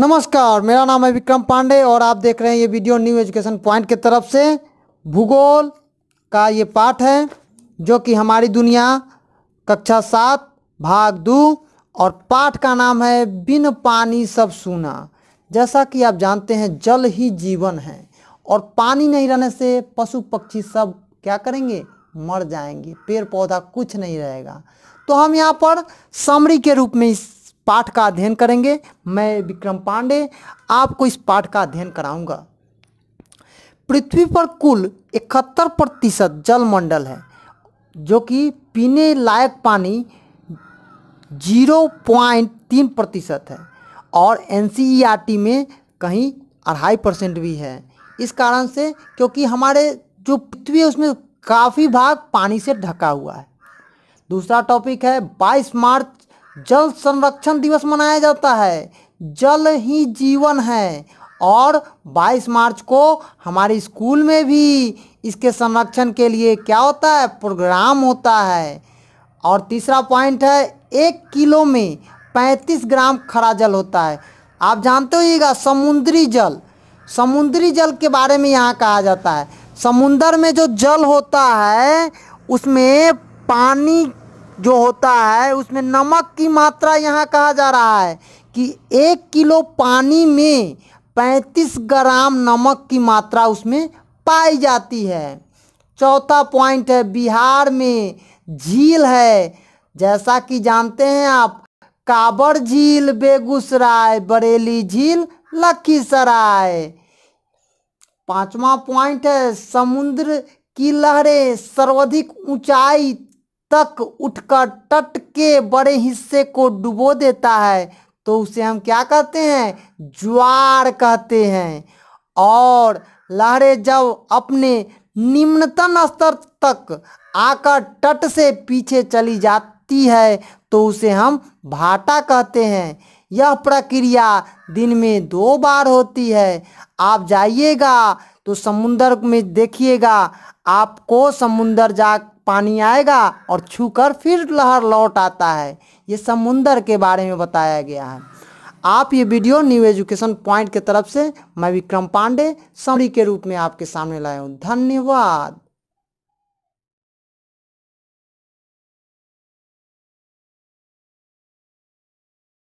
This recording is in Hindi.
नमस्कार मेरा नाम है विक्रम पांडे और आप देख रहे हैं ये वीडियो न्यू एजुकेशन पॉइंट के तरफ से भूगोल का ये पाठ है जो कि हमारी दुनिया कक्षा सात भाग दो और पाठ का नाम है बिन पानी सब सुना जैसा कि आप जानते हैं जल ही जीवन है और पानी नहीं रहने से पशु पक्षी सब क्या करेंगे मर जाएंगे पेड़ पौधा कुछ नहीं रहेगा तो हम यहाँ पर समरी के रूप में इस पाठ का अध्ययन करेंगे मैं विक्रम पांडे आपको इस पाठ का अध्ययन कराऊंगा पृथ्वी पर कुल इकहत्तर प्रतिशत जल मंडल है जो कि पीने लायक पानी जीरो पॉइंट तीन प्रतिशत है और एन में कहीं अढ़ाई परसेंट भी है इस कारण से क्योंकि हमारे जो पृथ्वी है उसमें काफ़ी भाग पानी से ढका हुआ है दूसरा टॉपिक है 22 मार्च जल संरक्षण दिवस मनाया जाता है जल ही जीवन है और 22 मार्च को हमारे स्कूल में भी इसके संरक्षण के लिए क्या होता है प्रोग्राम होता है और तीसरा पॉइंट है एक किलो में 35 ग्राम खरा जल होता है आप जानते होइएगा समुद्री जल समुद्री जल के बारे में यहाँ कहा जाता है समुंदर में जो जल होता है उसमें पानी जो होता है उसमें नमक की मात्रा यहाँ कहा जा रहा है कि एक किलो पानी में पैंतीस ग्राम नमक की मात्रा उसमें पाई जाती है चौथा पॉइंट है बिहार में झील है जैसा कि जानते हैं आप काबड़ झील बेगूसराय बरेली झील लखीसराय पांचवा पॉइंट है समुद्र की लहरें सर्वाधिक ऊंचाई तक उठकर तट के बड़े हिस्से को डुबो देता है तो उसे हम क्या कहते हैं ज्वार कहते हैं और लहरें जब अपने निम्नतम स्तर तक आकर तट से पीछे चली जाती है तो उसे हम भाटा कहते हैं यह प्रक्रिया दिन में दो बार होती है आप जाइएगा तो समुंदर में देखिएगा आपको समुंदर जा पानी आएगा और छूकर फिर लहर लौट आता है ये समुंदर के बारे में बताया गया है आप ये वीडियो न्यू एजुकेशन पॉइंट के तरफ से मैं विक्रम पांडे समरी के रूप में आपके सामने लाया हूँ धन्यवाद